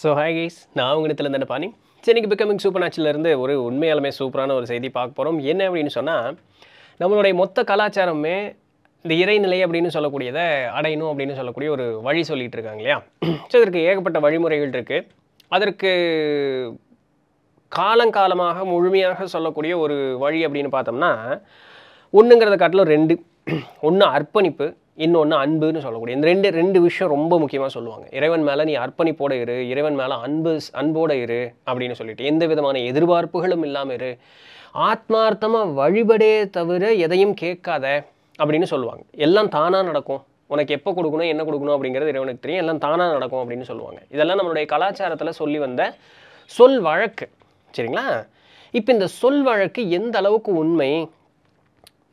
so hi guys நான் உங்கள் இடத்துல இருந்தேன் பாணி சரி இன்றைக்கி பிகமிங் சூப்பர் நேச்சுலேருந்து ஒரு உண்மையாலுமே சூப்பரான ஒரு செய்தி பார்க்க போகிறோம் என்ன அப்படின்னு சொன்னால் நம்மளுடைய மொத்த கலாச்சாரமே இந்த இறைநிலை அப்படின்னு சொல்லக்கூடியதை அடையணும் அப்படின்னு சொல்லக்கூடிய ஒரு வழி சொல்லிகிட்டு இருக்காங்க இல்லையா ஸோ இதற்கு ஏகப்பட்ட வழிமுறைகள் இருக்குது அதற்கு காலங்காலமாக முழுமையாக சொல்லக்கூடிய ஒரு வழி அப்படின்னு பார்த்தோம்னா ஒன்றுங்கிறத காட்டிலும் ரெண்டு ஒன்று அர்ப்பணிப்பு இன்னொன்று அன்புன்னு சொல்லக்கூடிய இந்த ரெண்டு ரெண்டு விஷயம் ரொம்ப முக்கியமாக சொல்லுவாங்க இறைவன் மேலே நீ அர்ப்பணிப்போட இரு இறைவன் மேலே அன்பு அன்போட இரு அப்படின்னு சொல்லிட்டு எந்த விதமான எதிர்பார்ப்புகளும் இல்லாமல் இரு ஆத்மார்த்தமாக வழிபடே தவிர எதையும் கேட்காத அப்படின்னு சொல்லுவாங்க எல்லாம் தானாக நடக்கும் உனக்கு எப்போ கொடுக்கணும் என்ன கொடுக்கணும் அப்படிங்கிறது இறைவனுக்கு தெரியும் எல்லாம் தானாக நடக்கும் அப்படின்னு சொல்லுவாங்க இதெல்லாம் நம்மளுடைய கலாச்சாரத்தில் சொல்லி வந்த சொல் வழக்கு சரிங்களா இப்போ இந்த சொல் வழக்கு எந்த அளவுக்கு உண்மை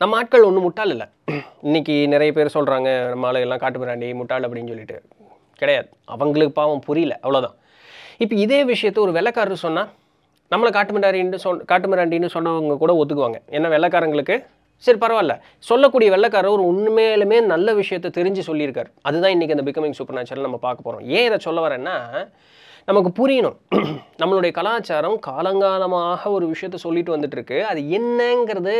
நம்ம ஆட்கள் ஒன்றும் முட்டாள் இல்லை இன்றைக்கி நிறைய பேர் சொல்கிறாங்க நம்ம ஆளுகள்லாம் காட்டு பிராண்டி முட்டாள் அப்படின்னு சொல்லிட்டு கிடையாது அவங்களுக்கு பாவம் புரியல அவ்வளோதான் இப்போ இதே விஷயத்த ஒரு வெள்ளக்காரர் சொன்னால் நம்மளை காட்டுமிராண்டின்னு சொல் காட்டுமிராண்டின்னு சொன்னவங்க கூட ஒத்துக்குவாங்க ஏன்னா வெள்ளக்காரங்களுக்கு சரி பரவாயில்ல சொல்லக்கூடிய வெள்ளக்காரர் ஒரு உண்மையிலுமே நல்ல விஷயத்தை தெரிஞ்சு சொல்லியிருக்காரு அதுதான் இன்றைக்கி அந்த பிகமிங் சூப்பர் நேச்சரில் நம்ம பார்க்க போகிறோம் ஏன் இதை சொல்ல வரேன்னா நமக்கு புரியணும் நம்மளுடைய கலாச்சாரம் காலங்காலமாக ஒரு விஷயத்த சொல்லிட்டு வந்துட்டுருக்கு அது என்னங்கிறது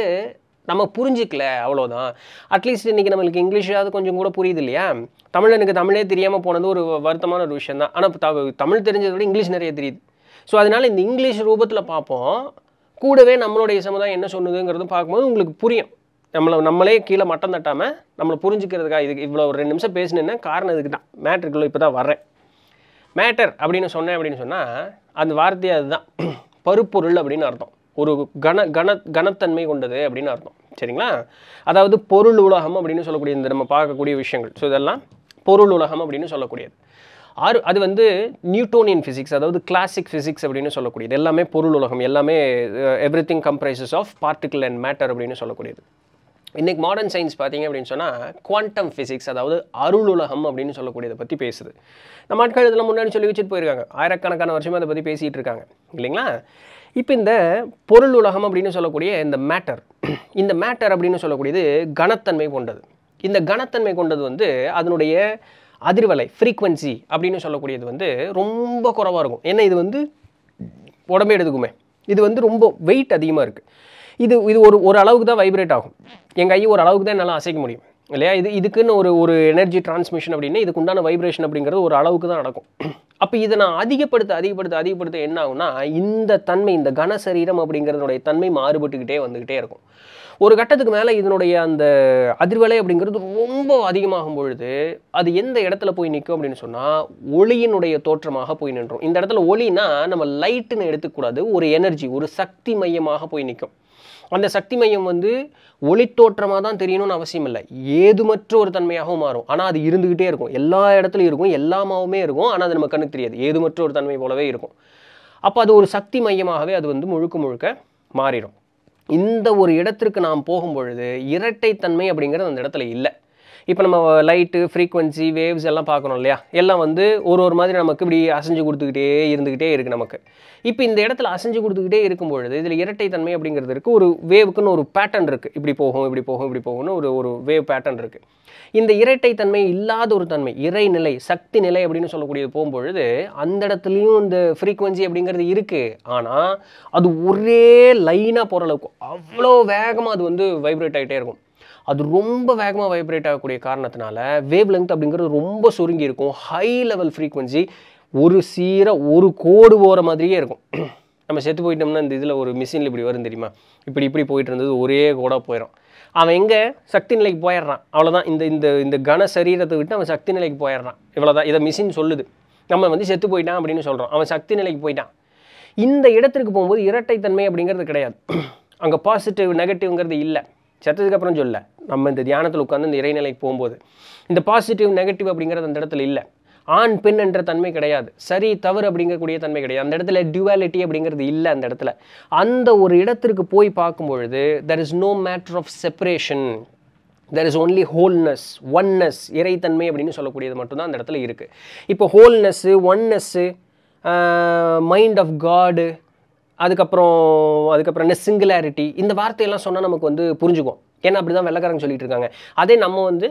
நம்ம புரிஞ்சிக்கல அவ்வளோதான் அட்லீஸ்ட் இன்றைக்கி நம்மளுக்கு இங்கிலீஷாவது கொஞ்சம் கூட புரியுது இல்லையா தமிழ் எனக்கு தமிழே தெரியாமல் போனது ஒரு வருத்தமான ஒரு விஷயம் தான் ஆனால் தமிழ் தெரிஞ்சதை விட இங்கிலீஷ் நிறைய தெரியுது ஸோ அதனால் இந்த இங்கிலீஷ் ரூபத்தில் பார்ப்போம் கூடவே நம்மளுடைய சமுதாயம் என்ன சொன்னதுங்கிறதும் பார்க்கும்போது உங்களுக்கு புரியும் நம்மளை நம்மளே கீழே மட்டம் தட்டாமல் நம்மளை புரிஞ்சுக்கிறதுக்காக இதுக்கு இவ்வளோ ஒரு ரெண்டு நிமிஷம் பேசினேன் காரணம் இதுக்கு தான் மேட்ருக்குள்ளே இப்போ தான் வர்றேன் மேட்டர் அப்படின்னு சொன்னேன் அப்படின்னு சொன்னால் அந்த வார்த்தையே அதுதான் பருப்பொருள் அப்படின்னு அர்த்தம் ஒரு கன கன கனத்தன்மை கொண்டது அப்படின்னு அர்த்தம் சரிங்களா அதாவது பொருள் உலகம் அப்படின்னு சொல்லக்கூடிய இந்த நம்ம பார்க்கக்கூடிய விஷயங்கள் ஸோ இதெல்லாம் பொருள் உலகம் அப்படின்னு சொல்லக்கூடியது ஆறு அது வந்து நியூட்டோனியன் ஃபிசிக்ஸ் அதாவது கிளாசிக் ஃபிசிக்ஸ் அப்படின்னு சொல்லக்கூடியது எல்லாமே பொருள் உலகம் எல்லாமே everything comprises of particle and matter அப்படின்னு சொல்லக்கூடியது இன்றைக்கி மாடர்ன் சயின்ஸ் பார்த்தீங்க அப்படின்னு சொன்னால் குவாண்டம் ஃபிசிக்ஸ் அதாவது அருள் உலகம் அப்படின்னு சொல்லக்கூடியதை பற்றி பேசுது நம்ம ஆட்கள் இதெல்லாம் முன்னாடி சொல்லி வச்சுட்டு போயிருக்காங்க ஆயிரக்கணக்கான வருஷமாக அதை பற்றி பேசிகிட்டு இருக்காங்க இல்லைங்களா இப்போ இந்த பொருள் உலகம் அப்படின்னு சொல்லக்கூடிய இந்த மேட்டர் இந்த மேட்டர் அப்படின்னு சொல்லக்கூடியது கனத்தன்மை கொண்டது இந்த கனத்தன்மை கொண்டது வந்து அதனுடைய அதிர்வலை ஃப்ரீக்வன்சி அப்படின்னு சொல்லக்கூடியது வந்து ரொம்ப குறவாக இருக்கும் ஏன்னா இது வந்து உடம்பே எடுத்துக்குமே இது வந்து ரொம்ப வெயிட் அதிகமாக இருக்குது இது இது ஒரு ஒரு அளவுக்கு தான் வைப்ரேட் ஆகும் என் கையை ஒரு அளவுக்கு தான் என்னால் அசைக்க முடியும் இல்லையா இது இதுக்குன்னு ஒரு ஒரு எனர்ஜி டிரான்ஸ்மிஷன் அப்படின்னா இதுக்குண்டான வைப்ரேஷன் அப்படிங்கிறது ஒரு அளவுக்கு தான் நடக்கும் அப்போ இதை நான் அதிகப்படுத்த அதிகப்படுத்த அதிகப்படுத்த என்ன ஆகும்னா இந்த தன்மை இந்த கனசரீரம் சரீரம் அப்படிங்கிறதுடைய தன்மை மாறுபட்டுக்கிட்டே வந்துக்கிட்டே இருக்கும் ஒரு கட்டத்துக்கு மேலே இதனுடைய அந்த அதிர்வலை அப்படிங்கிறது ரொம்ப அதிகமாகும் பொழுது அது எந்த இடத்துல போய் நிற்கும் அப்படின்னு சொன்னால் ஒளியினுடைய தோற்றமாக போய் நின்றோம் இந்த இடத்துல ஒளினா நம்ம லைட்டுன்னு எடுத்துக்கூடாது ஒரு எனர்ஜி ஒரு சக்தி மையமாக போய் நிற்கும் அந்த சக்தி மையம் வந்து ஒளித்தோற்றமாக தான் தெரியணும்னு அவசியம் இல்லை ஏதுமற்ற ஒரு தன்மையாகவும் மாறும் ஆனால் அது இருந்துக்கிட்டே இருக்கும் எல்லா இடத்துலையும் இருக்கும் எல்லாமாவுமே இருக்கும் ஆனால் அது நம்ம கண்ணுக்கு தெரியாது ஏதுமற்ற ஒரு தன்மை போலவே இருக்கும் அப்போ அது ஒரு சக்தி மையமாகவே அது வந்து முழுக்க முழுக்க மாறிடும் இந்த ஒரு இடத்திற்கு நாம் போகும் பொழுது இரட்டைத்தன்மை அப்படிங்கிறது அந்த இடத்துல இல்லை இப்போ நம்ம லைட்டு ஃப்ரீக்வன்சி வேவ்ஸ் எல்லாம் பார்க்குறோம் இல்லையா எல்லாம் வந்து ஒரு ஒரு மாதிரி நமக்கு இப்படி அசைஞ்சு கொடுத்துக்கிட்டே இருந்துக்கிட்டே இருக்குது நமக்கு இப்போ இந்த இடத்துல அசைஞ்சு கொடுத்துக்கிட்டே இருக்கும் பொழுது இதில் இரட்டை தன்மை அப்படிங்கிறது இருக்குது ஒரு வேவுக்குன்னு ஒரு பேட்டர்ன் இருக்குது இப்படி போகும் இப்படி போகும் இப்படி போகும்னு ஒரு ஒரு வேவ் பேட்டர்ன் இருக்குது இந்த இரட்டை தன்மை இல்லாத ஒரு தன்மை இறைநிலை சக்தி நிலை அப்படின்னு சொல்லக்கூடியது போகும்பொழுது அந்த இடத்துலையும் இந்த ஃப்ரீக்குவென்சி அப்படிங்கிறது இருக்குது ஆனால் அது ஒரே லைனாக போகிற அளவுக்கு அவ்வளோ வேகமாக அது வந்து வைப்ரேட் ஆகிட்டே இருக்கும் அது ரொம்ப வேகமாக வைப்ரேட் ஆகக்கூடிய காரணத்தினால வேவ் லென்த் அப்படிங்கிறது ரொம்ப சுருங்கி இருக்கும் ஹை லெவல் ஃப்ரீக்வன்சி ஒரு சீராக ஒரு கோடு போகிற மாதிரியே இருக்கும் நம்ம செத்து போயிட்டோம்னா இந்த இதில் ஒரு மிஷினில் இப்படி வரும் தெரியுமா இப்படி இப்படி போயிட்டு இருந்தது ஒரே கோடாக போயிடும் அவன் எங்கே சக்தி நிலைக்கு போயிடுறான் அவ்வளோதான் இந்த இந்த இந்த கன சரீரத்தை விட்டு அவன் சக்தி நிலைக்கு போயிடுறான் இவ்வளோதான் இதை மிஷின் சொல்லுது நம்ம வந்து செத்து போயிட்டான் அப்படின்னு சொல்கிறோம் அவன் சக்தி நிலைக்கு போயிட்டான் இந்த இடத்திற்கு போகும்போது இரட்டைத்தன்மை அப்படிங்கிறது கிடையாது அங்கே பாசிட்டிவ் நெகட்டிவ்ங்கிறது இல்லை செத்ததுக்கப்புறம் சொல்ல நம்ம இந்த தியானத்தில் உட்காந்து இந்த இறைநிலைக்கு போகும்போது இந்த பாசிட்டிவ் நெகட்டிவ் அப்படிங்கிறது அந்த இடத்துல இல்லை ஆண் பெண் என்ற தன்மை கிடையாது சரி தவறு அப்படிங்கக்கூடிய தன்மை கிடையாது அந்த இடத்துல டியூவாலிட்டி அப்படிங்கிறது இல்லை அந்த இடத்துல அந்த ஒரு இடத்திற்கு போய் பார்க்கும்பொழுது there is no matter of separation there is only wholeness oneness இறைத்தன்மை அப்படின்னு சொல்லக்கூடியது மட்டும்தான் அந்த இடத்துல இருக்குது இப்போ ஹோல்னஸ்ஸு ஒன்னஸ்ஸு மைண்ட் ஆஃப் காடு அதுக்கப்புறம் அதுக்கப்புறம் என்ன சிங்குலாரிட்டி இந்த வார்த்தையெல்லாம் சொன்னால் நமக்கு வந்து புரிஞ்சுக்கும் ஏன்னா அப்படி தான் வெள்ளக்காரங்க சொல்லிட்டு இருக்காங்க அதே நம்ம வந்து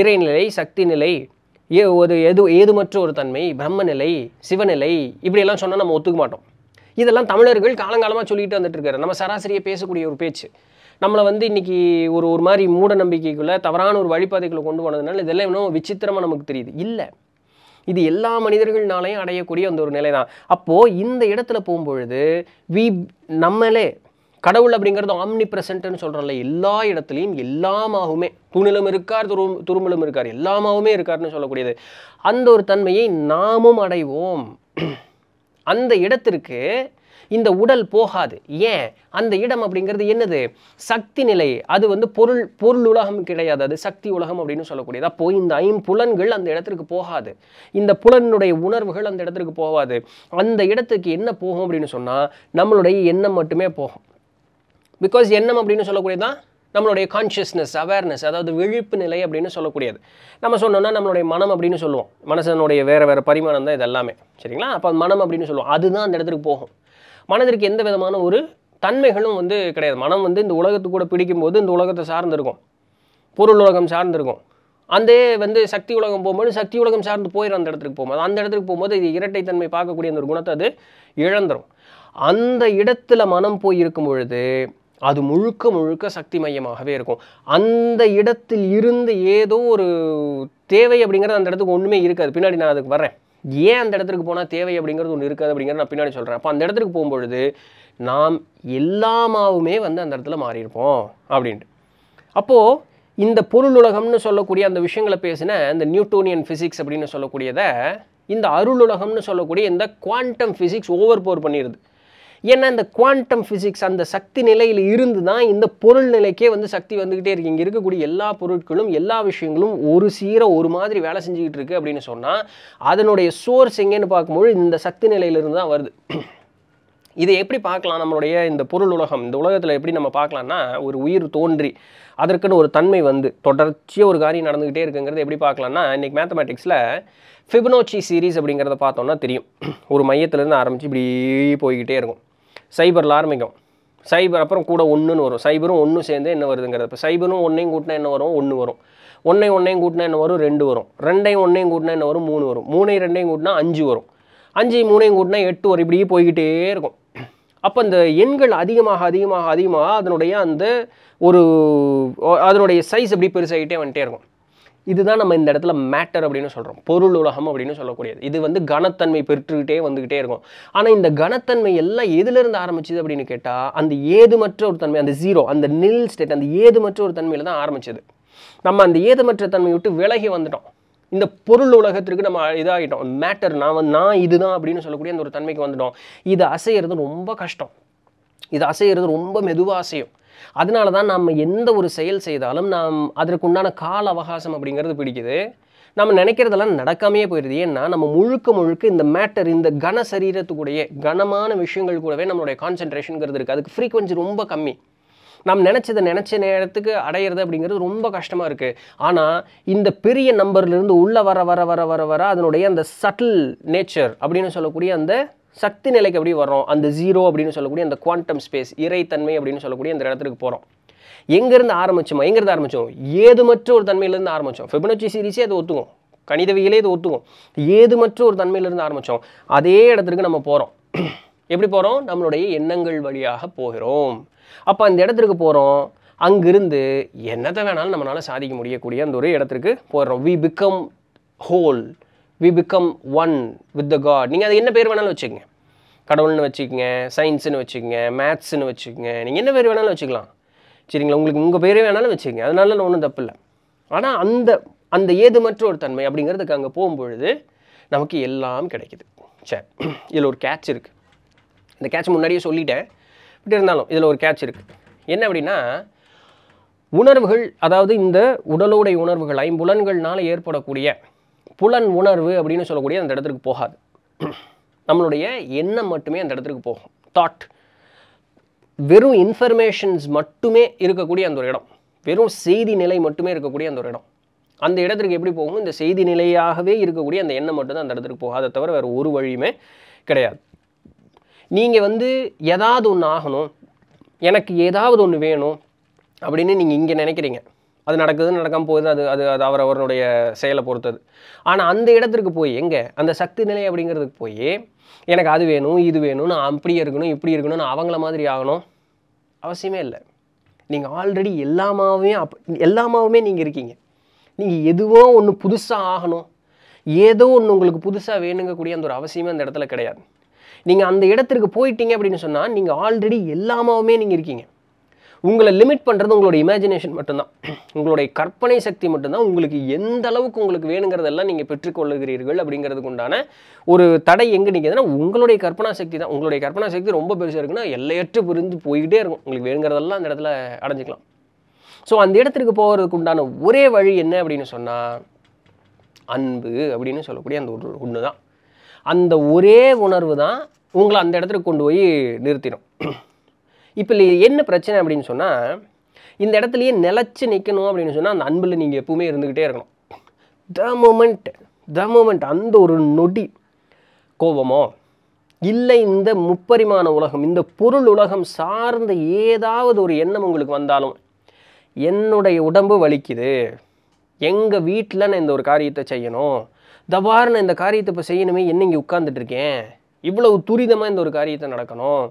இறைநிலை சக்தி நிலை ஏ ஒரு எது ஏதுமற்ற ஒரு தன்மை பிரம்மநிலை சிவநிலை இப்படியெல்லாம் சொன்னால் நம்ம ஒத்துக்க மாட்டோம் இதெல்லாம் தமிழர்கள் காலங்காலமாக சொல்லிட்டு வந்துட்டு இருக்காரு நம்ம சராசரியை பேசக்கூடிய ஒரு பேச்சு நம்மளை வந்து இன்றைக்கி ஒரு ஒரு மாதிரி மூட நம்பிக்கைக்குள்ளே தவறான ஒரு வழிபாதைகளை கொண்டு போனதுனால இதெல்லாம் இன்னும் விசித்திரமாக நமக்கு தெரியுது இல்லை இது எல்லா மனிதர்கள்னாலையும் அடையக்கூடிய அந்த ஒரு நிலை தான் அப்போது இந்த இடத்துல போகும்பொழுது வி நம்மளே கடவுள் அப்படிங்கிறது ஆம்னி பிரசன்ட்னு சொல்கிறோம்ல எல்லா இடத்துலையும் எல்லாமாகவுமே துணிலும் இருக்கார் துரு துருமலும் இருக்கார் எல்லாமாகவுமே இருக்கார்னு சொல்லக்கூடியது அந்த ஒரு தன்மையை நாமும் அடைவோம் அந்த இடத்திற்கு இந்த உடல் போகாது ஏன் அந்த இடம் அப்படிங்கிறது என்னது சக்தி நிலை அது வந்து பொருள் பொருள் உலகம் கிடையாது அது சக்தி உலகம் அப்படின்னு சொல்லக்கூடியது அப்போ இந்த ஐம்புலன்கள் அந்த இடத்திற்கு போகாது இந்த புலனுடைய உணர்வுகள் அந்த இடத்திற்கு போகாது அந்த இடத்துக்கு என்ன போகும் அப்படின்னு சொன்னால் நம்மளுடைய எண்ணம் மட்டுமே போகும் பிகாஸ் எண்ணம் அப்படின்னு சொல்லக்கூடியதான் நம்மளுடைய கான்ஷியஸ்னஸ் அவேர்னஸ் அதாவது விழிப்பு நிலை அப்படின்னு சொல்லக்கூடியது நம்ம சொன்னோம்னா நம்மளுடைய மனம் அப்படின்னு சொல்லுவோம் மனசனுடைய வேறு வேறு பரிமாணம் தான் இது எல்லாமே சரிங்களா அப்போ மனம் அப்படின்னு சொல்லுவோம் அதுதான் அந்த இடத்துக்கு போகும் மனதிற்கு எந்த விதமான ஒரு தன்மைகளும் வந்து கிடையாது மனம் வந்து இந்த உலகத்து கூட பிடிக்கும்போது இந்த உலகத்தை சார்ந்திருக்கும் பொருள் உலகம் சார்ந்திருக்கும் அந்த வந்து சக்தி உலகம் போகும்போது சக்தி உலகம் சார்ந்து போயிடும் அந்த இடத்துக்கு போகும்போது அந்த இடத்துக்கு போகும்போது இது இரட்டைத்தன்மை பார்க்கக்கூடிய அந்த ஒரு குணத்தை அது இழந்துடும் அந்த இடத்துல மனம் போய் இருக்கும் பொழுது அது முழுக்க முழுக்க சக்தி மையமாகவே இருக்கும் அந்த இடத்தில் இருந்து ஏதோ ஒரு தேவை அப்படிங்கிறது அந்த இடத்துக்கு ஒன்றுமே இருக்காது பின்னாடி நான் அதுக்கு வரேன் ஏன் அந்த இடத்துக்கு போனால் தேவை அப்படிங்கிறது ஒன்று இருக்காது அப்படிங்கிறத நான் பின்னாடி சொல்கிறேன் அப்போ அந்த இடத்துக்கு போகும்பொழுது நாம் எல்லாமாவுமே வந்து அந்த இடத்துல மாறியிருப்போம் அப்படின்ட்டு அப்போது இந்த பொருள் உலகம்னு சொல்லக்கூடிய அந்த விஷயங்களை பேசின இந்த நியூட்டோனியன் ஃபிசிக்ஸ் அப்படின்னு சொல்லக்கூடியதை இந்த அருள் உலகம்னு சொல்லக்கூடிய இந்த குவாண்டம் ஃபிசிக்ஸ் ஓவர் போர் பண்ணிடுது ஏன்னா இந்த குவாண்டம் ஃபிசிக்ஸ் அந்த சக்தி நிலையில் இருந்து தான் இந்த பொருள் நிலைக்கே வந்து சக்தி வந்துக்கிட்டே இருக்குது இங்கே இருக்கக்கூடிய எல்லா பொருட்களும் எல்லா விஷயங்களும் ஒரு சீர ஒரு மாதிரி வேலை செஞ்சுக்கிட்டு இருக்குது அப்படின்னு சொன்னால் அதனுடைய சோர்ஸ் எங்கேன்னு பார்க்கும்போது இந்த சக்தி நிலையிலிருந்து தான் வருது இதை எப்படி பார்க்கலாம் நம்மளுடைய இந்த பொருள் உலகம் இந்த உலகத்தில் எப்படி நம்ம பார்க்கலாம்னா ஒரு உயிர் தோன்றி அதற்குன்னு ஒரு தன்மை வந்து தொடர்ச்சியாக ஒரு காரியம் நடந்துக்கிட்டே இருக்குங்கிறது எப்படி பார்க்கலாம்னா இன்றைக்கி மேத்தமேட்டிக்ஸில் ஃபிபனோச்சி சீரீஸ் அப்படிங்கிறத பார்த்தோன்னா தெரியும் ஒரு மையத்துலேருந்து ஆரம்பித்து இப்படி போய்கிட்டே இருக்கும் சைபரில் ஆரம்பிக்கும் சைபர் அப்புறம் கூட ஒன்றுன்னு வரும் சைபரும் ஒன்று சேர்ந்து என்ன வருதுங்கிறது இப்போ சைபரும் ஒன்றையும் கூட்டினா என்ன வரும் ஒன்று வரும் ஒன்றையும் ஒன்றையும் கூட்டினா என்ன வரும் ரெண்டு வரும் ரெண்டையும் ஒன்றையும் கூட்டினா என்ன வரும் மூணு வரும் மூணையும் ரெண்டையும் கூட்டினா அஞ்சு வரும் அஞ்சு மூணையும் கூட்டினா எட்டு வரும் இப்படியே போய்கிட்டே இருக்கும் அப்போ அந்த எண்கள் அதிகமாக அதிகமாக அதிகமாக அதனுடைய அந்த ஒரு அதனுடைய சைஸ் அப்படி பெருசாகிட்டே வந்துட்டே இருக்கும் இதுதான் நம்ம இந்த இடத்துல மேட்டர் அப்படின்னு சொல்கிறோம் பொருள் உலகம் அப்படின்னு சொல்லக்கூடியது இது வந்து கனத்தன்மை பெற்றுக்கிட்டே வந்துக்கிட்டே இருக்கும் ஆனால் இந்த கனத்தன்மை எல்லாம் எதுலேருந்து ஆரம்பிச்சது அப்படின்னு கேட்டால் அந்த ஏதுமற்ற ஒரு தன்மை அந்த ஜீரோ அந்த நில் ஸ்டேட் அந்த ஏதுமற்ற ஒரு தன்மையில் தான் ஆரம்பிச்சது நம்ம அந்த ஏதுமற்ற தன்மையை விட்டு விலகி வந்துட்டோம் இந்த பொருள் உலகத்திற்கு நம்ம இதாகிட்டோம் மேட்டர் நான் நான் இதுதான் அப்படின்னு சொல்லக்கூடிய அந்த ஒரு தன்மைக்கு வந்துட்டோம் இது அசைகிறது ரொம்ப கஷ்டம் இது அசைகிறது ரொம்ப மெதுவாக அசையும் அதனால தான் நம்ம எந்த ஒரு செயல் செய்தாலும் நாம் அதற்குண்டான கால அவகாசம் அப்படிங்கிறது பிடிக்குது நம்ம நினைக்கிறதெல்லாம் நடக்காமையே போயிடுது ஏன்னா நம்ம முழுக்க முழுக்க இந்த மேட்டர் இந்த கன சரீரத்துக்குடைய கனமான விஷயங்கள் கூடவே நம்மளுடைய கான்சென்ட்ரேஷனுங்கிறது இருக்குது அதுக்கு ஃப்ரீக்வன்சி ரொம்ப கம்மி நாம் நினச்சதை நினச்ச நேரத்துக்கு அடையிறது அப்படிங்கிறது ரொம்ப கஷ்டமாக இருக்குது ஆனால் இந்த பெரிய நம்பர்லேருந்து உள்ளே வர வர வர வர வர அதனுடைய அந்த சட்டில் நேச்சர் அப்படின்னு சொல்லக்கூடிய அந்த சக்தி நிலைக்கு எப்படி வரோம் அந்த ஜீரோ அப்படின்னு சொல்லக்கூடிய அந்த குவாண்டம் ஸ்பேஸ் இறைத்தன்மை அப்படின்னு சொல்லக்கூடிய அந்த இடத்துக்கு போகிறோம் எங்கேருந்து ஆரம்பிச்சோமா எங்கேருந்து ஆரம்பித்தோம் ஏதுமற்ற ஒரு தன்மையிலேருந்து ஆரம்பித்தோம் ஃபெபனச்சி சீரிஸே அதை ஒத்துக்கும் கணிதவியலே இது ஒத்துக்கும் ஏதுமற்ற ஒரு தன்மையிலேருந்து ஆரம்பித்தோம் அதே இடத்துக்கு நம்ம போகிறோம் எப்படி போகிறோம் நம்மளுடைய எண்ணங்கள் வழியாக போகிறோம் அப்போ அந்த இடத்துக்கு போகிறோம் அங்கிருந்து என்னத்தை வேணாலும் நம்மளால் சாதிக்க முடியக்கூடிய அந்த ஒரு இடத்துக்கு போகிறோம் we become whole we become one with the God நீங்கள் அது என்ன பேர் வேணாலும் வச்சுக்கோங்க கடவுள்னு வச்சுக்கோங்க சயின்ஸுன்னு வச்சுக்கோங்க மேத்ஸ்னு வச்சுக்கோங்க நீங்கள் என்ன பேர் வேணாலும் வச்சுக்கலாம் சரிங்களா உங்களுக்கு உங்கள் பேரே வேணாலும் வச்சுக்கோங்க அதனால ஒன்றும் தப்பு இல்லை ஆனால் அந்த அந்த ஏதுமற்ற ஒரு தன்மை அப்படிங்கிறதுக்கு அங்கே போகும்பொழுது நமக்கு எல்லாம் கிடைக்கிது சரி இதில் ஒரு கேட்ச் இருக்குது இந்த கேட்ச் முன்னாடியே சொல்லிட்டேன் பட் இருந்தாலும் இதில் ஒரு கேட்ச் இருக்குது என்ன அப்படின்னா உணர்வுகள் அதாவது இந்த உடலோடைய உணர்வுகள் ஐம்புலன்கள்னால் ஏற்படக்கூடிய புலன் உணர்வு அப்படின்னு சொல்லக்கூடிய அந்த இடத்துக்கு போகாது நம்மளுடைய எண்ணம் மட்டுமே அந்த இடத்துக்கு போகும் தாட் வெறும் இன்ஃபர்மேஷன்ஸ் மட்டுமே இருக்கக்கூடிய அந்த ஒரு இடம் வெறும் செய்தி நிலை மட்டுமே இருக்கக்கூடிய அந்த ஒரு இடம் அந்த இடத்துக்கு எப்படி போகும் இந்த செய்தி நிலையாகவே இருக்கக்கூடிய அந்த எண்ணம் மட்டும்தான் அந்த இடத்துக்கு போகும் அதை தவிர வேறு ஒரு வழியுமே கிடையாது நீங்கள் வந்து ஏதாவது ஒன்று ஆகணும் எனக்கு ஏதாவது ஒன்று வேணும் அப்படின்னு நீங்கள் இங்கே நினைக்கிறீங்க அது நடக்குது நடக்காமல் போகுது அது அது அது அவர் அவருடைய செயலை பொறுத்தது ஆனால் அந்த இடத்திற்கு போய் எங்கே அந்த சக்தி நிலை அப்படிங்கிறதுக்கு போய் எனக்கு அது வேணும் இது வேணும் நான் அப்படி இருக்கணும் இப்படி இருக்கணும் நான் அவங்கள மாதிரி ஆகணும் அவசியமே இல்லை நீங்கள் ஆல்ரெடி எல்லாமே அப் எல்லாமே நீங்கள் இருக்கீங்க நீங்கள் எதுவோ ஒன்று புதுசாக ஆகணும் ஏதோ ஒன்று உங்களுக்கு புதுசாக வேணுங்கக்கூடிய அந்த ஒரு அவசியமே அந்த இடத்துல கிடையாது நீங்கள் அந்த இடத்திற்கு போயிட்டீங்க அப்படின்னு சொன்னால் நீங்கள் ஆல்ரெடி எல்லாமே நீங்கள் இருக்கீங்க உங்களை லிமிட் பண்ணுறது உங்களுடைய இமேஜினேஷன் மட்டும்தான் உங்களுடைய கற்பனை சக்தி மட்டும்தான் உங்களுக்கு எந்த அளவுக்கு உங்களுக்கு வேணுங்கிறதெல்லாம் நீங்கள் பெற்றுக்கொள்ளுகிறீர்கள் அப்படிங்கிறதுக்கு உண்டான ஒரு தடை எங்கே நிற்கிறதுனா உங்களுடைய கற்பனா சக்தி தான் உங்களுடைய கற்பனா சக்தி ரொம்ப பெருசாக இருக்குன்னா எல்லையற்று புரிந்து போய்கிட்டே இருக்கும் உங்களுக்கு வேணுங்கிறதெல்லாம் அந்த இடத்துல அடைஞ்சிக்கலாம் ஸோ அந்த இடத்துக்கு போகிறதுக்கு உண்டான ஒரே வழி என்ன அப்படின்னு சொன்னால் அன்பு அப்படின்னு சொல்லக்கூடிய அந்த ஒரு ஒன்று தான் அந்த ஒரே உணர்வு தான் உங்களை அந்த இடத்துக்கு கொண்டு போய் நிறுத்திடும் இப்போ இல்லை என்ன பிரச்சனை அப்படின்னு சொன்னால் இந்த இடத்துலையே நிலச்சி நிற்கணும் அப்படின்னு சொன்னால் அந்த அன்பில் நீங்கள் எப்பவுமே இருந்துக்கிட்டே இருக்கணும் த மூமெண்ட் த மூமெண்ட் அந்த ஒரு நொடி கோபமோ இல்லை இந்த முப்பரிமாண உலகம் இந்த பொருள் உலகம் சார்ந்த ஏதாவது ஒரு எண்ணம் உங்களுக்கு வந்தாலும் என்னுடைய உடம்பு வலிக்குது எங்கள் வீட்டில் நான் இந்த ஒரு காரியத்தை செய்யணும் தவாறு நான் இந்த காரியத்தை இப்போ செய்யணுமே என்ன இங்கே உட்காந்துட்டு இருக்கேன் இவ்வளவு துரிதமாக இந்த ஒரு காரியத்தை நடக்கணும்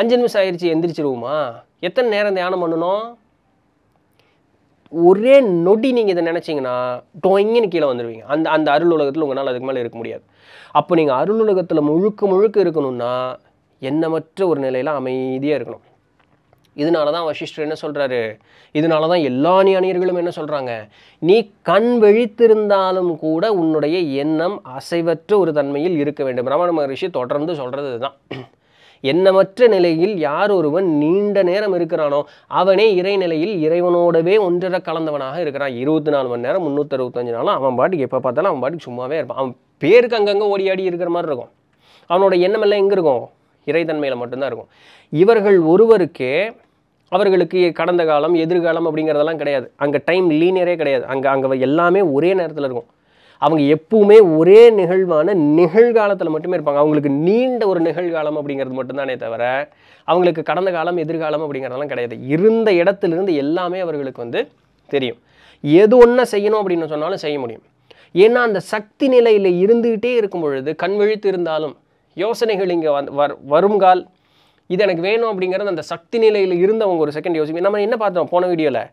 அஞ்சு நிமிஷம் ஆயிடுச்சு எந்திரிச்சிருவோமா எத்தனை நேரம் தியானம் பண்ணணும் ஒரே நொடி நீங்கள் இதை நினச்சிங்கன்னா டொங்கின்னு கீழே வந்துடுவீங்க அந்த அந்த அருள் உலகத்தில் உங்களால் அதுக்கு மேலே இருக்க முடியாது அப்போ நீங்கள் அருள் உலகத்தில் முழுக்க முழுக்க இருக்கணும்னா எண்ணமற்ற ஒரு நிலையில் அமைதியாக இருக்கணும் இதனால தான் வசிஷ்டர் என்ன சொல்கிறாரு இதனால தான் எல்லா ஞானியர்களும் என்ன சொல்கிறாங்க நீ கண் வெழித்திருந்தாலும் கூட உன்னுடைய எண்ணம் அசைவற்ற ஒரு தன்மையில் இருக்க வேண்டும் ரமண மகரிஷி தொடர்ந்து சொல்கிறது இதுதான் எண்ணமற்ற நிலையில் யார் ஒருவன் நீண்ட நேரம் இருக்கிறானோ அவனே இறைநிலையில் இறைவனோடவே ஒன்றரை கலந்தவனாக இருக்கிறான் இருபத்தி நாலு மணி நேரம் முந்நூற்றி நாளும் அவன் பாட்டுக்கு எப்போ பார்த்தாலும் அவன் பாட்டுக்கு சும்மாவே இருப்பான் அவன் பேருக்கு அங்கங்கே ஓடி ஆடி இருக்கிற மாதிரி இருக்கும் அவனோட எண்ணமெல்லாம் எங்கே இருக்கும் இறைத்தன்மையில் மட்டும்தான் இருக்கும் இவர்கள் ஒருவருக்கே அவர்களுக்கு கடந்த காலம் எதிர்காலம் அப்படிங்கிறதெல்லாம் கிடையாது அங்கே டைம் லீனியரே கிடையாது அங்கே அங்கே எல்லாமே ஒரே நேரத்தில் இருக்கும் அவங்க எப்பவுமே ஒரே நிகழ்வான நிகழ்காலத்தில் மட்டுமே இருப்பாங்க அவங்களுக்கு நீண்ட ஒரு நிகழ்காலம் அப்படிங்கிறது மட்டும்தானே தவிர அவங்களுக்கு கடந்த காலம் எதிர்காலம் அப்படிங்கிறதெல்லாம் கிடையாது இருந்த இடத்துலேருந்து எல்லாமே அவர்களுக்கு வந்து தெரியும் எது ஒன்றா செய்யணும் அப்படின்னு சொன்னாலும் செய்ய முடியும் ஏன்னா அந்த சக்தி நிலையில் இருந்துகிட்டே இருக்கும் பொழுது கண் விழித்து இருந்தாலும் யோசனைகள் இங்கே வந் வர் வருங்கால் இது எனக்கு வேணும் அப்படிங்கிறது அந்த சக்தி நிலையில் இருந்தவங்க ஒரு செகண்ட் யோசிப்போம் நம்ம என்ன பார்த்தோம் போன வீடியோவில்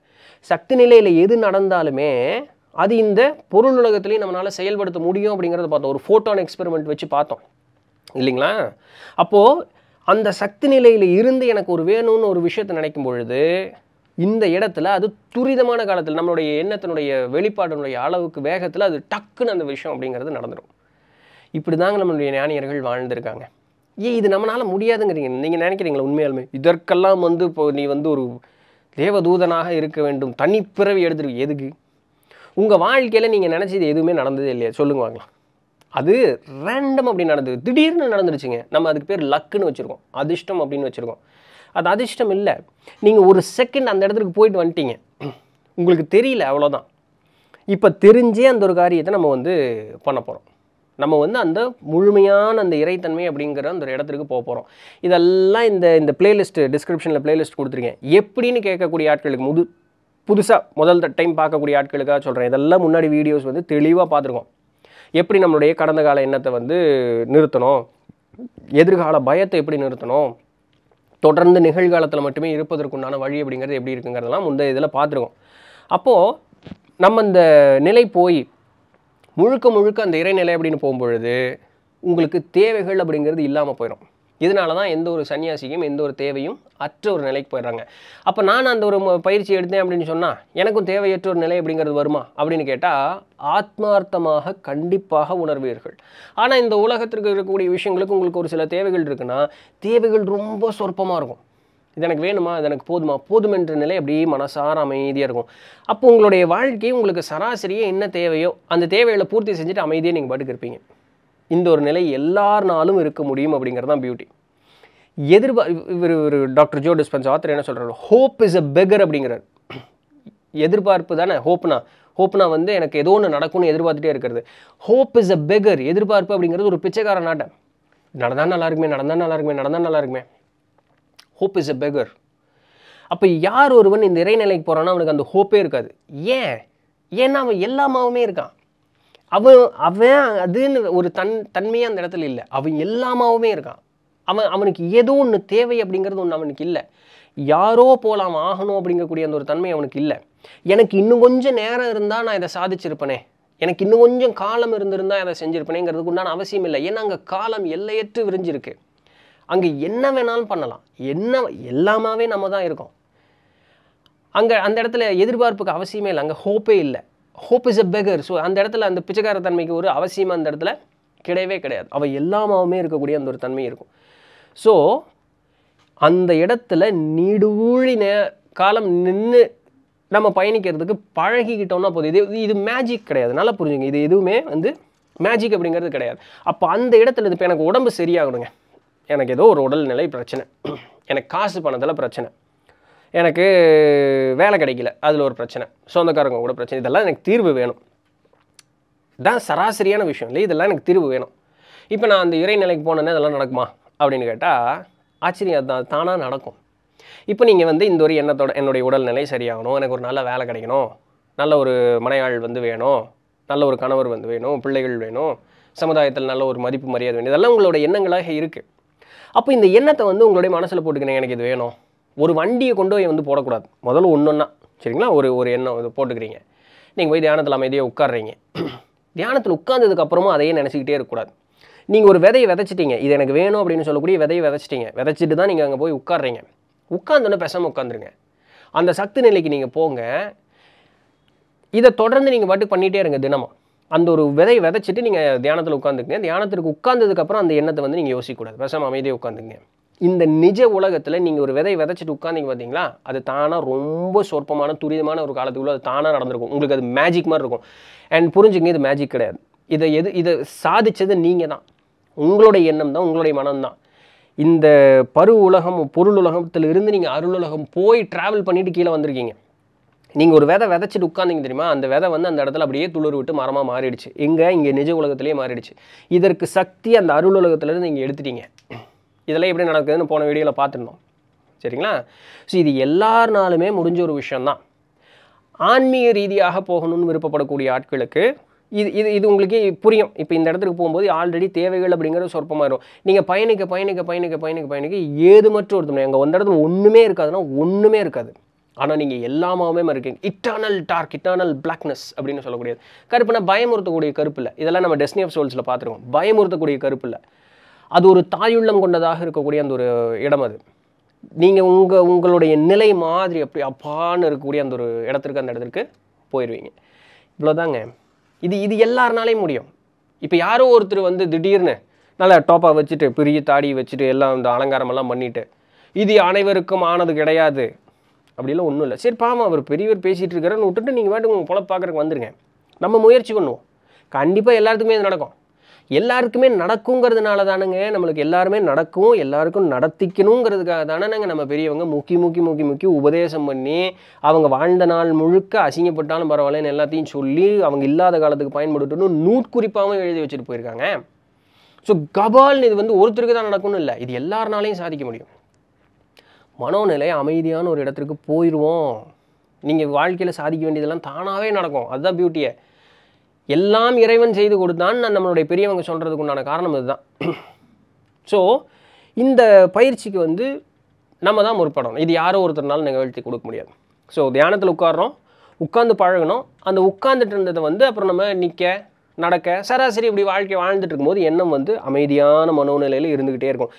சக்தி நிலையில் எது நடந்தாலுமே அது இந்த உலகத்துலேயும் நம்மளால் செயல்படுத்த முடியும் அப்படிங்கிறத பார்த்தோம் ஒரு ஃபோட்டான் எக்ஸ்பெரிமெண்ட் வச்சு பார்த்தோம் இல்லைங்களா அப்போது அந்த சக்தி நிலையில் இருந்து எனக்கு ஒரு வேணும்னு ஒரு விஷயத்தை நினைக்கும் பொழுது இந்த இடத்துல அது துரிதமான காலத்தில் நம்மளுடைய எண்ணத்தினுடைய வெளிப்பாடுனுடைய அளவுக்கு வேகத்தில் அது டக்குன்னு அந்த விஷயம் அப்படிங்கிறது நடந்துடும் இப்படி தாங்க நம்மளுடைய ஞானியர்கள் வாழ்ந்திருக்காங்க ஏ இது நம்மளால் முடியாதுங்கிறீங்க நீங்கள் நினைக்கிறீங்களா உண்மையாலுமே இதற்கெல்லாம் வந்து இப்போ நீ வந்து ஒரு தேவதூதனாக இருக்க வேண்டும் தனிப்பிறவி எடுத்துருக்கு எதுக்கு உங்கள் வாழ்க்கையில் நீங்கள் நினச்சது எதுவுமே நடந்ததே இல்லையா சொல்லுங்க வாங்கலாம் அது ரேண்டம் அப்படி நடந்தது திடீர்னு நடந்துருச்சுங்க நம்ம அதுக்கு பேர் லக்குன்னு வச்சுருக்கோம் அதிர்ஷ்டம் அப்படின்னு வச்சுருக்கோம் அது அதிர்ஷ்டம் இல்லை நீங்கள் ஒரு செகண்ட் அந்த இடத்துக்கு போயிட்டு வந்துட்டீங்க உங்களுக்கு தெரியல அவ்வளோதான் இப்போ தெரிஞ்சே அந்த ஒரு காரியத்தை நம்ம வந்து பண்ண போகிறோம் நம்ம வந்து அந்த முழுமையான அந்த இறைத்தன்மை அப்படிங்கிற அந்த ஒரு இடத்துக்கு போக போகிறோம் இதெல்லாம் இந்த இந்த பிளேலிஸ்ட்டு டிஸ்கிரிப்ஷனில் பிளேலிஸ்ட் கொடுத்துருக்கேன் எப்படின்னு கேட்கக்கூடிய ஆட்களுக்கு முது புதுசாக முதல் டைம் பார்க்கக்கூடிய ஆட்களுக்காக சொல்கிறேன் இதெல்லாம் முன்னாடி வீடியோஸ் வந்து தெளிவாக பார்த்துருக்கோம் எப்படி நம்மளுடைய கடந்த கால எண்ணத்தை வந்து நிறுத்தணும் எதிர்கால பயத்தை எப்படி நிறுத்தணும் தொடர்ந்து நிகழ்காலத்தில் மட்டுமே இருப்பதற்குண்டான வழி அப்படிங்கிறது எப்படி இருக்குங்கிறதெல்லாம் முந்தைய இதில் பார்த்துருக்கோம் அப்போது நம்ம இந்த நிலை போய் முழுக்க முழுக்க அந்த இறைநிலை அப்படின்னு போகும்பொழுது உங்களுக்கு தேவைகள் அப்படிங்கிறது இல்லாமல் போயிடும் இதனால தான் எந்த ஒரு சன்னியாசிக்கும் எந்த ஒரு தேவையும் அற்ற ஒரு நிலைக்கு போயிடுறாங்க அப்போ நான் அந்த ஒரு பயிற்சி எடுத்தேன் அப்படின்னு சொன்னால் எனக்கும் தேவையற்ற ஒரு நிலை அப்படிங்கிறது வருமா அப்படின்னு கேட்டால் ஆத்மார்த்தமாக கண்டிப்பாக உணர்வீர்கள் ஆனால் இந்த உலகத்திற்கு இருக்கக்கூடிய விஷயங்களுக்கு உங்களுக்கு ஒரு சில தேவைகள் இருக்குன்னா தேவைகள் ரொம்ப சொற்பமாக இருக்கும் இது எனக்கு வேணுமா இது எனக்கு போதுமா போதும் என்ற நிலை அப்படியே மனசார அமைதியாக இருக்கும் அப்போ உங்களுடைய வாழ்க்கை உங்களுக்கு சராசரியே என்ன தேவையோ அந்த தேவைகளை பூர்த்தி செஞ்சுட்டு அமைதியாக நீங்கள் பாட்டுக்கு இருப்பீங்க இந்த ஒரு நிலை எல்லாருனாலும் இருக்க முடியும் அப்படிங்கிறது தான் பியூட்டி எதிர்பார் இவர் ஒரு டாக்டர் ஜோ டிஸ்பென்ஸ் ஆத்தர் என்ன சொல்கிறார் ஹோப் இஸ் அ பெகர் அப்படிங்கிறார் எதிர்பார்ப்பு தானே ஹோப்னா ஹோப்னா வந்து எனக்கு ஏதோ ஒன்று நடக்கும்னு எதிர்பார்த்துட்டே இருக்கிறது ஹோப் இஸ் அ பெகர் எதிர்பார்ப்பு அப்படிங்கிறது ஒரு பிச்சைக்கார நாட்டம் நடந்தால் நல்லா இருக்குமே நடந்தால் நல்லா இருக்குமே நடந்தால் நல்லா இருக்குமே ஹோப் இஸ் அ பெகர் அப்போ யார் ஒருவன் இந்த இறைநிலைக்கு போகிறான்னா அவனுக்கு அந்த ஹோப்பே இருக்காது ஏன் ஏன்னா அவன் மாவுமே இருக்கான் அவன் அவன் அதுன்னு ஒரு தன் தன்மையாக அந்த இடத்துல இல்லை அவன் எல்லாமாவுமே இருக்கான் அவன் அவனுக்கு ஏதோ ஒன்று தேவை அப்படிங்கிறது ஒன்று அவனுக்கு இல்லை யாரோ போகலாம் ஆகணும் அப்படிங்கக்கூடிய அந்த ஒரு தன்மை அவனுக்கு இல்லை எனக்கு இன்னும் கொஞ்சம் நேரம் இருந்தால் நான் இதை சாதிச்சிருப்பனே எனக்கு இன்னும் கொஞ்சம் காலம் இருந்திருந்தால் அதை செஞ்சுருப்பேனேங்கிறதுக்கு உண்டான அவசியம் இல்லை ஏன்னா அங்கே காலம் எல்லையற்று விரிஞ்சிருக்கு அங்கே என்ன வேணாலும் பண்ணலாம் என்ன எல்லாமாவே நம்ம தான் இருக்கோம் அங்கே அந்த இடத்துல எதிர்பார்ப்புக்கு அவசியமே இல்லை அங்கே ஹோப்பே இல்லை hope is a beggar so அந்த இடத்துல அந்த பிச்சைக்கார தன்மைக்கு ஒரு அவசியமாக அந்த இடத்துல கிடையவே கிடையாது அவள் எல்லாமாவுமே இருக்கக்கூடிய அந்த ஒரு தன்மை இருக்கும் ஸோ அந்த இடத்துல நீடுவூழின காலம் நின்று நம்ம பயணிக்கிறதுக்கு பழகிக்கிட்டோம்னா போதும் இது இது மேஜிக் கிடையாது நல்லா புரிஞ்சுங்க இது எதுவுமே வந்து மேஜிக் அப்படிங்கிறது கிடையாது அப்போ அந்த இடத்துல இது இப்போ எனக்கு உடம்பு சரியாகணுங்க எனக்கு ஏதோ ஒரு உடல்நிலை பிரச்சனை எனக்கு காசு பணத்தில் பிரச்சனை எனக்கு வேலை கிடைக்கல அதில் ஒரு பிரச்சனை சொந்தக்காரங்க கூட பிரச்சனை இதெல்லாம் எனக்கு தீர்வு வேணும் இதான் சராசரியான விஷயம் இல்லை இதெல்லாம் எனக்கு தீர்வு வேணும் இப்போ நான் அந்த இறைநிலைக்கு போனேன்னா இதெல்லாம் நடக்குமா அப்படின்னு கேட்டால் ஆச்சரியம் தான் தானாக நடக்கும் இப்போ நீங்கள் வந்து இந்த ஒரு எண்ணத்தோட என்னுடைய உடல்நிலை சரியாகணும் எனக்கு ஒரு நல்ல வேலை கிடைக்கணும் நல்ல ஒரு மனையாள் வந்து வேணும் நல்ல ஒரு கணவர் வந்து வேணும் பிள்ளைகள் வேணும் சமுதாயத்தில் நல்ல ஒரு மதிப்பு மரியாதை வேணும் இதெல்லாம் உங்களோட எண்ணங்களாக இருக்குது அப்போ இந்த எண்ணத்தை வந்து உங்களுடைய மனசில் போட்டுக்கணும் எனக்கு இது வேணும் ஒரு வண்டியை கொண்டு போய் வந்து போடக்கூடாது முதல்ல ஒன்று ஒன்றா சரிங்களா ஒரு ஒரு எண்ணம் இது போட்டுக்கிறீங்க நீங்கள் போய் தியானத்தில் அமைதியாக உட்காடுறீங்க தியானத்தில் உட்காந்ததுக்கப்புறமும் அதையே நினச்சிக்கிட்டே இருக்கக்கூடாது நீங்கள் ஒரு விதையை விதைச்சிட்டிங்க இது எனக்கு வேணும் அப்படின்னு சொல்லக்கூடிய விதையை விதைச்சிட்டிங்க விதைச்சிட்டு தான் நீங்கள் அங்கே போய் உட்காடுறீங்க உட்காந்தோன்னே பெசாமல் உட்காந்துருங்க அந்த சக்தி நிலைக்கு நீங்கள் போங்க இதை தொடர்ந்து நீங்கள் பாட்டுக்கு பண்ணிகிட்டே இருங்க தினமும் அந்த ஒரு விதையை விதைச்சிட்டு நீங்கள் தியானத்தில் உட்காந்துக்குங்க தியானத்திற்கு உட்காந்ததுக்கப்புறம் அந்த எண்ணத்தை வந்து நீங்கள் யோசிக்கக்கூடாது பெசாமல் அமைதியாக உட்காந்துங்க இந்த நிஜ உலகத்தில் நீங்கள் ஒரு விதை விதைச்சிட்டு உட்காந்திங்க பார்த்தீங்களா அது தானாக ரொம்ப சொற்பமான துரிதமான ஒரு காலத்துக்குள்ளே அது தானாக நடந்திருக்கும் உங்களுக்கு அது மேஜிக் மாதிரி இருக்கும் அண்ட் புரிஞ்சுக்கங்க இது மேஜிக் கிடையாது இதை எது இதை சாதித்தது நீங்கள் தான் உங்களுடைய எண்ணம் தான் உங்களுடைய மனம் தான் இந்த பரு உலகம் பொருள் உலகத்தில் இருந்து நீங்கள் அருள் உலகம் போய் ட்ராவல் பண்ணிவிட்டு கீழே வந்திருக்கீங்க நீங்கள் ஒரு விதை விதைச்சிட்டு உட்காந்திங்க தெரியுமா அந்த விதை வந்து அந்த இடத்துல அப்படியே துளிர் விட்டு மரமாக மாறிடுச்சு எங்கே இங்கே நிஜ உலகத்துலேயே மாறிடுச்சு இதற்கு சக்தி அந்த அருள் உலகத்துலேருந்து நீங்கள் எடுத்துட்டீங்க இதெல்லாம் எப்படி நடக்குதுன்னு போன வீடியோவில் பார்த்துருந்தோம் சரிங்களா ஸோ இது எல்லாருனாலுமே முடிஞ்ச ஒரு விஷயந்தான் ஆன்மீக ரீதியாக போகணும்னு விருப்பப்படக்கூடிய ஆட்களுக்கு இது இது இது உங்களுக்கு புரியும் இப்போ இந்த இடத்துக்கு போகும்போது ஆல்ரெடி தேவைகள் அப்படிங்கிறது சொற்பமாக இருக்கும் நீங்கள் பயணிக்க பயணிக்க பயணிக்க பயணிக்க பயணிக்க ஏது மட்டும் ஒருத்தம் எங்கள் அந்த இடத்துல ஒன்றுமே இருக்காதுன்னா ஒன்றுமே இருக்காது ஆனால் நீங்கள் எல்லாமே இருக்கீங்க இட்டர்னல் டார்க் இட்டர்னல் பிளாக்னஸ் அப்படின்னு சொல்லக்கூடியது கருப்புனா பயமுறுத்தக்கூடிய கருப்பு இல்லை இதெல்லாம் நம்ம டெஸ்னி ஆஃப் சோல்ஸில் பார்த்துருக்கோம் பயமுறுத்தக்கூடிய கருப்பு இல்லை அது ஒரு தாயுள்ளம் கொண்டதாக இருக்கக்கூடிய அந்த ஒரு இடம் அது நீங்கள் உங்கள் உங்களுடைய நிலை மாதிரி அப்படி அப்பான்னு இருக்கக்கூடிய அந்த ஒரு இடத்திற்கு அந்த இடத்திற்கு போயிடுவீங்க இவ்வளோதாங்க இது இது எல்லாருனாலையும் முடியும் இப்போ யாரோ ஒருத்தர் வந்து திடீர்னு நல்லா டோப்பாக வச்சுட்டு பெரிய தாடி வச்சுட்டு எல்லாம் இந்த அலங்காரமெல்லாம் பண்ணிவிட்டு இது அனைவருக்கும் ஆனது கிடையாது அப்படிலாம் ஒன்றும் இல்லை சரி பாவம் அவர் பெரியவர் பேசிகிட்டு இருக்கிறான்னு விட்டுட்டு நீங்கள் வேண்டும் உங்கள் பொழப்பு பார்க்குறக்கு வந்துடுங்க நம்ம முயற்சி பண்ணுவோம் கண்டிப்பாக எல்லாத்துக்குமே இது நடக்கும் எல்லாருக்குமே நடக்குங்கிறதுனால தானுங்க நம்மளுக்கு எல்லாருமே நடக்கும் எல்லாருக்கும் நடத்திக்கணுங்கிறதுக்காக தானே நாங்கள் நம்ம பெரியவங்க முக்கி முக்கி முக்கி முக்கி உபதேசம் பண்ணி அவங்க வாழ்ந்த நாள் முழுக்க அசிங்கப்பட்டாலும் பரவாயில்லன்னு எல்லாத்தையும் சொல்லி அவங்க இல்லாத காலத்துக்கு பயன்படுத்தணும் நூற்குறிப்பாகவும் எழுதி வச்சுட்டு போயிருக்காங்க ஸோ கபால்னு இது வந்து ஒருத்தருக்கு தான் நடக்கும்னு இல்லை இது எல்லாருனாலையும் சாதிக்க முடியும் மனோநிலை அமைதியான ஒரு இடத்திற்கு போயிடுவோம் நீங்கள் வாழ்க்கையில் சாதிக்க வேண்டியதெல்லாம் தானாகவே நடக்கும் அதுதான் பியூட்டியை எல்லாம் இறைவன் செய்து கொடுத்தான் நான் நம்மளுடைய பெரியவங்க சொல்கிறதுக்கு உண்டான காரணம் இதுதான் ஸோ இந்த பயிற்சிக்கு வந்து நம்ம தான் முற்படணும் இது யாரோ ஒருத்தர்னால நிகழ்த்தி கொடுக்க முடியாது ஸோ தியானத்தில் உட்காடுறோம் உட்காந்து பழகணும் அந்த உட்காந்துட்டு இருந்ததை வந்து அப்புறம் நம்ம நிற்க நடக்க சராசரி இப்படி வாழ்க்கை வாழ்ந்துட்டு இருக்கும்போது எண்ணம் வந்து அமைதியான மனோநிலையில் இருந்துக்கிட்டே இருக்கும்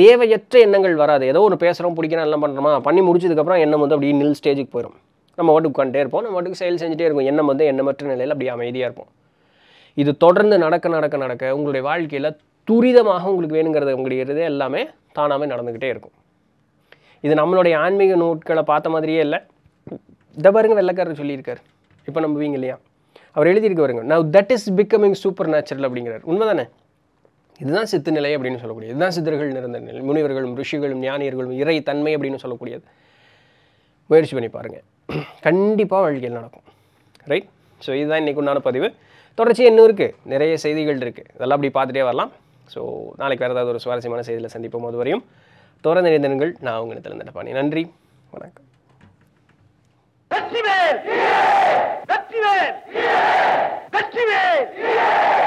தேவையற்ற எண்ணங்கள் வராது ஏதோ ஒன்று பேசுகிறோம் பிடிக்கிறோம் எல்லாம் பண்ணுறோமா பண்ணி முடிச்சதுக்கப்புறம் எண்ணம் வந்து அப்படியே நில் ஸ்டேஜுக்கு போயிடும் நம்ம வாட்டுக்கு உட்காந்துட்டே இருப்போம் நம்ம ஓட்டுக்கு செயல் செஞ்சுட்டே இருக்கும் எண்ணம் வந்து எண்ணமற்ற நிலையில் அப்படி அமைதியாக இருப்போம் இது தொடர்ந்து நடக்க நடக்க நடக்க உங்களுடைய வாழ்க்கையில் துரிதமாக உங்களுக்கு வேணுங்கிறது உங்களுக்கு எல்லாமே தானாகவே நடந்துக்கிட்டே இருக்கும் இது நம்மளுடைய ஆன்மீக நூட்களை பார்த்த மாதிரியே இல்லை இதை பாருங்க வெள்ளக்காரர் சொல்லியிருக்கார் இப்போ நம்புவீங்க இல்லையா அவர் எழுதியிருக்க வருங்க now that is becoming super natural அப்படிங்கிறார் உண்மை தானே இதுதான் சித்து நிலை அப்படின்னு சொல்லக்கூடிய இதுதான் சித்தர்கள் நிறந்த நிலை முனிவர்களும் ரிஷிகளும் ஞானியர்களும் இறை தன்மை அப்படின்னு சொல்லக்கூடியது முயற்சி பண்ணி பாருங்கள் கண்டிப்பாக வாழ்க்கையில் நடக்கும் ரைட் ஸோ இதுதான் இன்றைக்கு உண்டான பதிவு தொடர்ச்சி இன்னும் இருக்குது நிறைய செய்திகள் இருக்குது இதெல்லாம் அப்படி பார்த்துட்டே வரலாம் ஸோ நாளைக்கு வேறு ஏதாவது ஒரு சுவாரஸ்யமான செய்தியில் சந்திப்போம் அது வரையும் தொடர்ந்து இணைந்திருங்கள் நான் உங்களை திறந்துட்டப்பானி நன்றி வணக்கம்